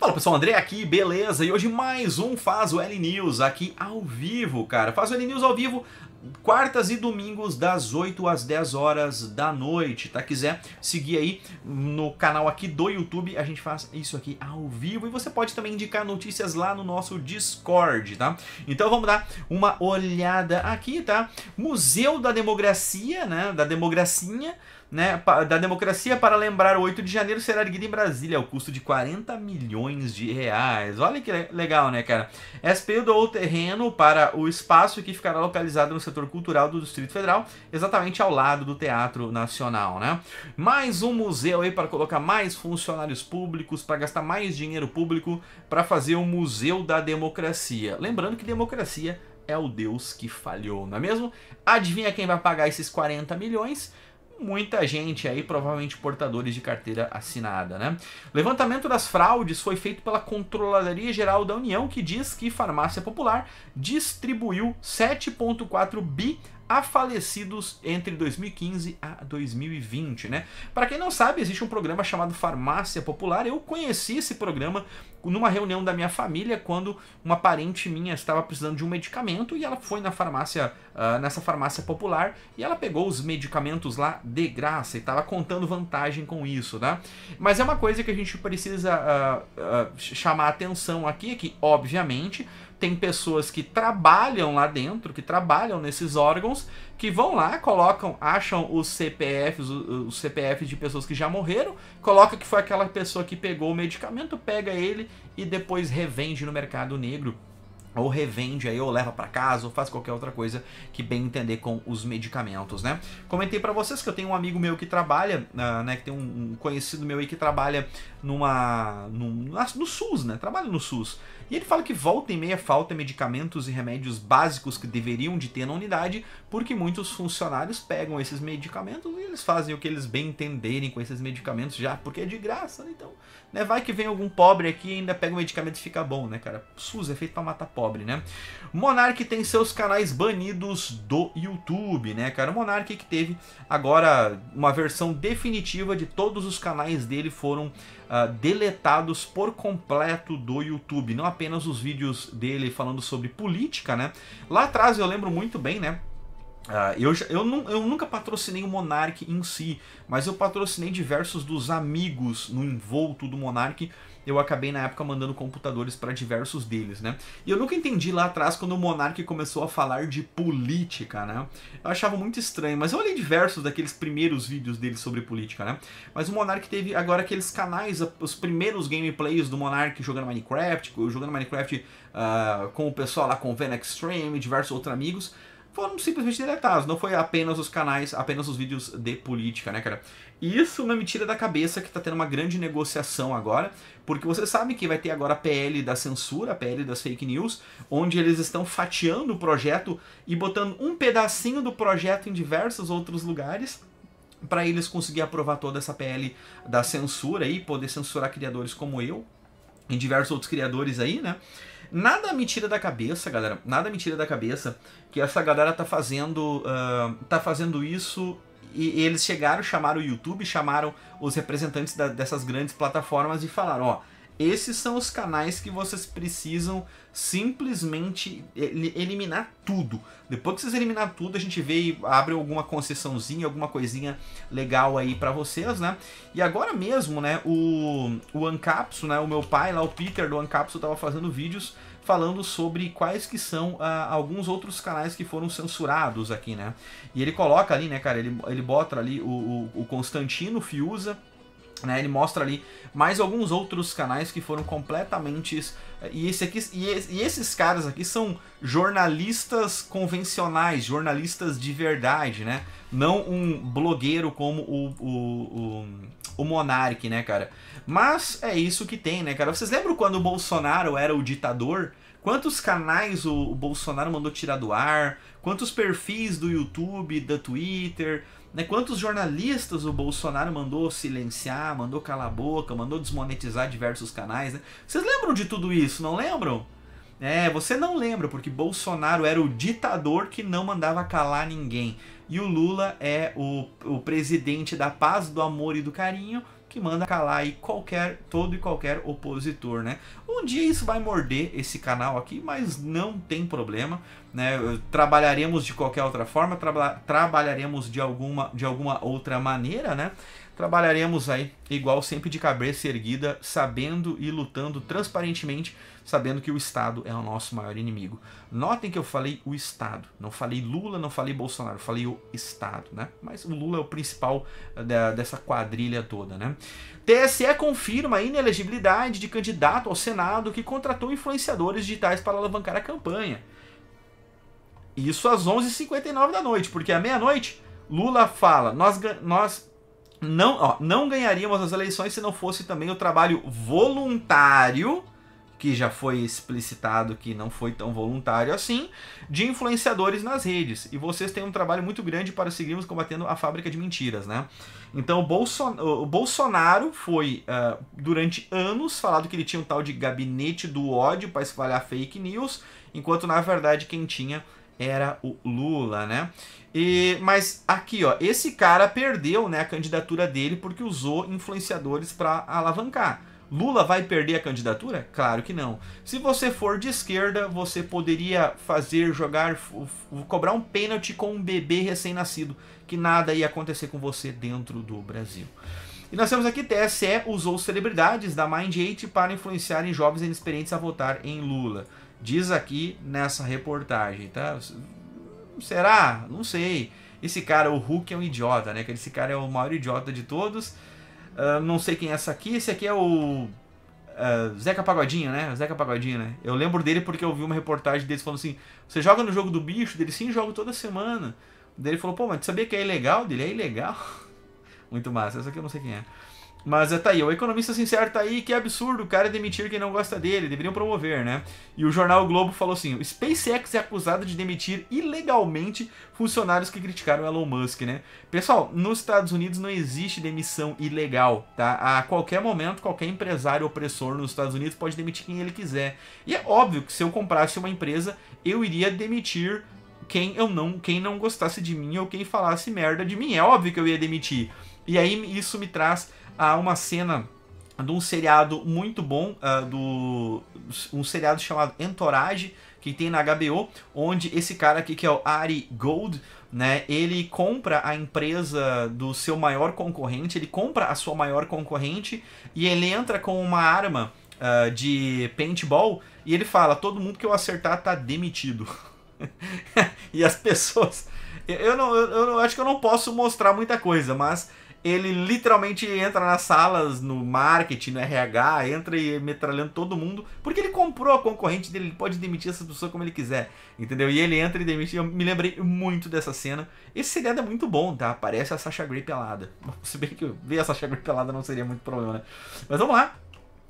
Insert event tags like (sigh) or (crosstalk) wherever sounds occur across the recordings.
Fala pessoal, André aqui, beleza? E hoje mais um Faz o L News aqui ao vivo, cara. Faz o L News ao vivo quartas e domingos das 8 às 10 horas da noite, tá? Quiser seguir aí no canal aqui do YouTube, a gente faz isso aqui ao vivo e você pode também indicar notícias lá no nosso Discord, tá? Então vamos dar uma olhada aqui, tá? Museu da Democracia, né? Da Democracinha né, da democracia para lembrar o 8 de janeiro será erguida em Brasília ao custo de 40 milhões de reais. Olha que legal, né, cara? SPU doou terreno para o espaço que ficará localizado no setor cultural do Distrito Federal, exatamente ao lado do Teatro Nacional, né? Mais um museu aí para colocar mais funcionários públicos, para gastar mais dinheiro público, para fazer o um Museu da Democracia. Lembrando que democracia é o Deus que falhou, não é mesmo? Adivinha quem vai pagar esses 40 milhões? muita gente aí, provavelmente portadores de carteira assinada, né? Levantamento das fraudes foi feito pela Controladoria Geral da União, que diz que Farmácia Popular distribuiu 7,4 bi a falecidos entre 2015 a 2020, né? Para quem não sabe, existe um programa chamado Farmácia Popular. Eu conheci esse programa numa reunião da minha família quando uma parente minha estava precisando de um medicamento e ela foi na farmácia, uh, nessa farmácia popular e ela pegou os medicamentos lá de graça e estava contando vantagem com isso, né? Mas é uma coisa que a gente precisa uh, uh, chamar atenção aqui, é que obviamente tem pessoas que trabalham lá dentro, que trabalham nesses órgãos, que vão lá, colocam, acham os CPFs, os CPFs de pessoas que já morreram, coloca que foi aquela pessoa que pegou o medicamento, pega ele e depois revende no mercado negro ou revende aí, ou leva para casa, ou faz qualquer outra coisa que bem entender com os medicamentos, né? Comentei para vocês que eu tenho um amigo meu que trabalha, uh, né, que tem um, um conhecido meu aí que trabalha numa, num, no SUS, né? Trabalha no SUS. E ele fala que volta e meia falta medicamentos e remédios básicos que deveriam de ter na unidade, porque muitos funcionários pegam esses medicamentos e eles fazem o que eles bem entenderem com esses medicamentos já, porque é de graça, né? Então, né, vai que vem algum pobre aqui e ainda pega o medicamento e fica bom, né, cara? SUS é feito para matar pobre pobre, né? Monark tem seus canais banidos do YouTube, né, cara? O Monark que teve agora uma versão definitiva de todos os canais dele foram uh, deletados por completo do YouTube. Não apenas os vídeos dele falando sobre política, né? Lá atrás eu lembro muito bem, né? Uh, eu, eu, eu, nunca patrocinei o Monark em si, mas eu patrocinei diversos dos amigos no envolto do Monark eu acabei na época mandando computadores para diversos deles, né? E eu nunca entendi lá atrás quando o Monark começou a falar de política, né? Eu achava muito estranho, mas eu olhei diversos daqueles primeiros vídeos dele sobre política, né? Mas o Monark teve agora aqueles canais, os primeiros gameplays do Monark jogando Minecraft, jogando Minecraft uh, com o pessoal lá com o Ven Extreme e diversos outros amigos foram simplesmente deletados. Não foi apenas os canais, apenas os vídeos de política, né, cara? Isso não é me tira da cabeça que tá tendo uma grande negociação agora, porque você sabe que vai ter agora a PL da censura, a PL das fake news, onde eles estão fatiando o projeto e botando um pedacinho do projeto em diversos outros lugares para eles conseguir aprovar toda essa PL da censura e poder censurar criadores como eu e diversos outros criadores aí, né? Nada me tira da cabeça, galera. Nada me tira da cabeça que essa galera tá fazendo, uh, tá fazendo isso. E, e eles chegaram, chamaram o YouTube, chamaram os representantes da, dessas grandes plataformas e falaram: ó, oh, esses são os canais que vocês precisam simplesmente eliminar tudo. Depois que vocês eliminar tudo, a gente vê e abre alguma concessãozinha, alguma coisinha legal aí para vocês, né? E agora mesmo, né, o, o Ancapso, né, o meu pai lá, o Peter do Ancapso, tava fazendo vídeos falando sobre quais que são ah, alguns outros canais que foram censurados aqui, né? E ele coloca ali, né, cara, ele, ele bota ali o, o, o Constantino Fiusa. Né, ele mostra ali mais alguns outros canais que foram completamente. Eh, e, esse aqui, e, esses caras aqui são jornalistas convencionais, jornalistas de verdade, né? Não um blogueiro como o, o, o, o Monark, né, cara? Mas é isso que tem, né, cara? Vocês lembram quando o Bolsonaro era o ditador? Quantos canais o, o Bolsonaro mandou tirar do ar? Quantos perfis do YouTube, da Twitter, né? Quantos jornalistas o Bolsonaro mandou silenciar, mandou calar a boca, mandou desmonetizar diversos canais. Né? Vocês lembram de tudo isso, não lembram? É, você não lembra, porque Bolsonaro era o ditador que não mandava calar ninguém. E o Lula é o, o presidente da paz, do amor e do carinho, que manda calar aí qualquer, todo e qualquer opositor, né? Um dia isso vai morder esse canal aqui, mas não tem problema né? Trabalharemos de qualquer outra forma, traba trabalharemos de alguma, de alguma outra maneira, né? Trabalharemos aí igual sempre de cabeça erguida, sabendo e lutando transparentemente, sabendo que o Estado é o nosso maior inimigo. Notem que eu falei o Estado, não falei Lula, não falei Bolsonaro, falei o Estado, né? Mas o Lula é o principal eh, da, dessa quadrilha toda, né? TSE confirma a inelegibilidade de candidato ao Senado que contratou influenciadores digitais para alavancar a campanha. Isso às 11h59 da noite, porque à meia-noite Lula fala: nós, nós não, ó, não ganharíamos as eleições se não fosse também o trabalho voluntário, que já foi explicitado que não foi tão voluntário assim, de influenciadores nas redes. E vocês têm um trabalho muito grande para seguirmos combatendo a fábrica de mentiras, né? Então o, Bolson o Bolsonaro foi, uh, durante anos, falado que ele tinha um tal de gabinete do ódio para espalhar fake news, enquanto na verdade quem tinha era o Lula, né? E, mas aqui, ó, esse cara perdeu né, a candidatura dele porque usou influenciadores para alavancar. Lula vai perder a candidatura? Claro que não. Se você for de esquerda, você poderia fazer jogar, cobrar um pênalti com um bebê recém-nascido, que nada ia acontecer com você dentro do Brasil. E nós temos aqui TSE usou celebridades da Mind8 para influenciarem jovens inexperientes a votar em Lula. Diz aqui nessa reportagem, tá? Será? Não sei. Esse cara, o Hulk, é um idiota, né? Esse cara é o maior idiota de todos. Uh, não sei quem é essa aqui. Esse aqui é o uh, Zeca Pagodinho, né? Zeca Pagodinho, né? Eu lembro dele porque eu vi uma reportagem dele falando assim: você joga no jogo do bicho? Dele sim, jogo toda semana. Dele falou: pô, mas sabia que é ilegal? Dele é ilegal. (laughs) Muito massa. Essa aqui eu não sei quem é. Mas é, tá aí, o economista sincero tá aí, que é absurdo o cara é demitir quem não gosta dele, deveriam promover, né? E o jornal o Globo falou assim: o SpaceX é acusado de demitir ilegalmente funcionários que criticaram Elon Musk, né? Pessoal, nos Estados Unidos não existe demissão ilegal, tá? A qualquer momento, qualquer empresário opressor nos Estados Unidos pode demitir quem ele quiser. E é óbvio que se eu comprasse uma empresa, eu iria demitir quem eu não, quem não gostasse de mim ou quem falasse merda de mim. É óbvio que eu ia demitir. E aí isso me traz a uma cena de um seriado muito bom, uh, do um seriado chamado Entourage, que tem na HBO, onde esse cara aqui que é o Ari Gold, né, ele compra a empresa do seu maior concorrente, ele compra a sua maior concorrente e ele entra com uma arma uh, de paintball e ele fala: todo mundo que eu acertar tá demitido. (laughs) e as pessoas, eu não, eu, eu acho que eu não posso mostrar muita coisa, mas ele literalmente entra nas salas, no marketing, no RH, entra e metralhando todo mundo, porque ele comprou a concorrente dele, ele pode demitir essa pessoa como ele quiser, entendeu? E ele entra e demite, eu me lembrei muito dessa cena. Esse seriado é muito bom, tá? Parece a Sasha Grey pelada. (laughs) Se bem que ver a Sasha Grey pelada não seria muito problema, né? Mas vamos lá.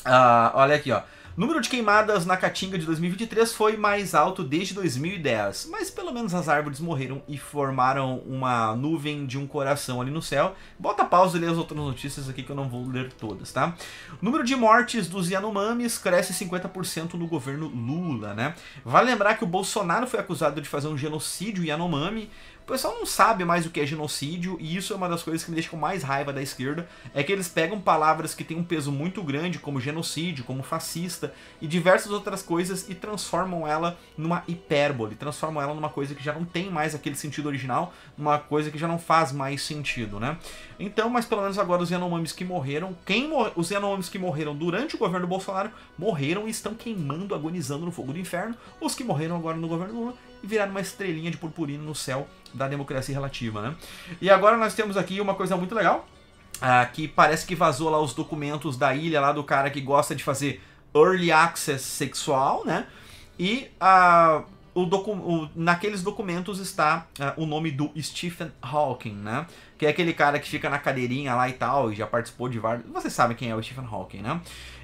Uh, olha aqui, ó. Número de queimadas na Caatinga de 2023 foi mais alto desde 2010, mas pelo menos as árvores morreram e formaram uma nuvem de um coração ali no céu. Bota pausa e lê as outras notícias aqui que eu não vou ler todas, tá? Número de mortes dos Yanomamis cresce 50% no governo Lula, né? Vale lembrar que o Bolsonaro foi acusado de fazer um genocídio Yanomami, pessoal não sabe mais o que é genocídio e isso é uma das coisas que me deixa com mais raiva da esquerda, é que eles pegam palavras que têm um peso muito grande, como genocídio, como fascista e diversas outras coisas e transformam ela numa hipérbole, transformam ela numa coisa que já não tem mais aquele sentido original, uma coisa que já não faz mais sentido, né? Então, mas pelo menos agora os Yanomamis que morreram, quem mor os Yanomamis que morreram durante o governo Bolsonaro morreram e estão queimando, agonizando no fogo do inferno, os que morreram agora no governo Lula e virar uma estrelinha de purpurina no céu da democracia relativa, né? E agora nós temos aqui uma coisa muito legal, ah, que parece que vazou lá os documentos da ilha lá do cara que gosta de fazer early access sexual, né? E ah, o docu o, naqueles documentos está ah, o nome do Stephen Hawking, né? que é aquele cara que fica na cadeirinha lá e tal, e já participou de vários. Você sabe quem é o Stephen Hawking, né?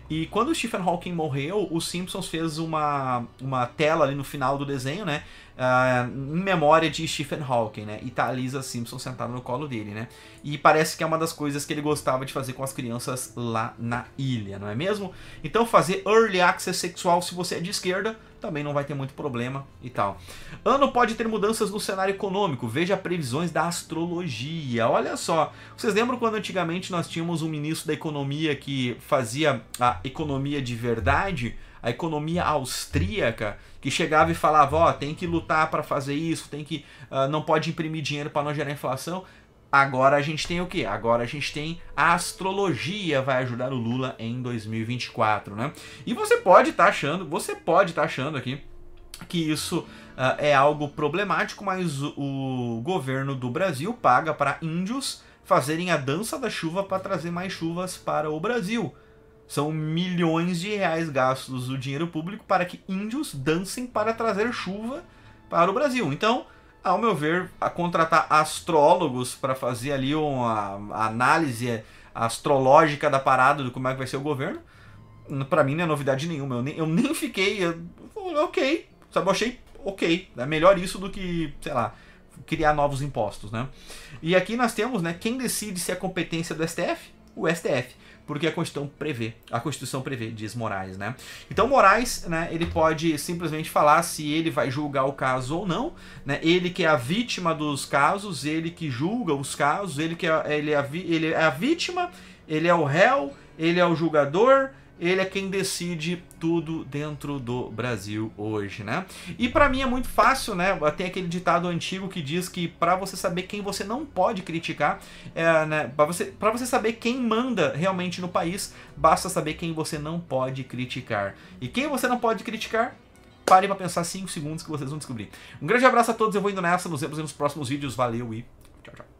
E quando o Stephen Hawking morreu, os Simpsons fez uma, uma tela ali no final do desenho, né? Uh, em memória de Stephen Hawking, né? E tá a Lisa Simpson sentada no colo dele, né? E parece que é uma das coisas que ele gostava de fazer com as crianças lá na ilha, não é mesmo? Então fazer early access sexual se você é de esquerda também não vai ter muito problema e tal. Ano pode ter mudanças no cenário econômico, veja previsões da astrologia. Olha só, vocês lembram quando antigamente nós tínhamos um ministro da economia que fazia a economia de verdade? a economia austríaca que chegava e falava, ó, oh, tem que lutar para fazer isso, tem que uh, não pode imprimir dinheiro para não gerar inflação. Agora a gente tem o que? Agora a gente tem a astrologia vai ajudar o Lula em 2024, né? E você pode estar tá achando, você pode estar tá achando aqui que isso uh, é algo problemático, mas o, o governo do Brasil paga para índios fazerem a dança da chuva para trazer mais chuvas para o Brasil. São milhões de reais gastos do dinheiro público para que índios dancem para trazer chuva para o Brasil. Então, ao meu ver, a contratar astrólogos para fazer ali uma análise astrológica da parada do como é que vai ser o governo, para mim não é novidade nenhuma. Eu nem, eu nem fiquei. Eu, ok, Sabe, eu achei ok. É melhor isso do que, sei lá, criar novos impostos, né? E aqui nós temos, né, quem decide se é competência do STF? O STF, porque a Constituição prevê, a Constituição prevê, diz Moraes, né? Então Moraes, né, ele pode simplesmente falar se ele vai julgar o caso ou não, né? Ele que é a vítima dos casos, ele que julga os casos, ele que é, ele é a, ele é a vítima, ele é o réu, ele é o julgador, ele é quem decide tudo dentro do Brasil hoje, né? E para mim é muito fácil, né? Tem aquele ditado antigo que diz que para você saber quem você não pode criticar, é, né? para você, pra você saber quem manda realmente no país, basta saber quem você não pode criticar. E quem você não pode criticar parem para pensar 5 segundos que vocês vão descobrir. Um grande abraço a todos, eu vou indo nessa, nos vemos nos próximos vídeos, valeu e tchau, tchau.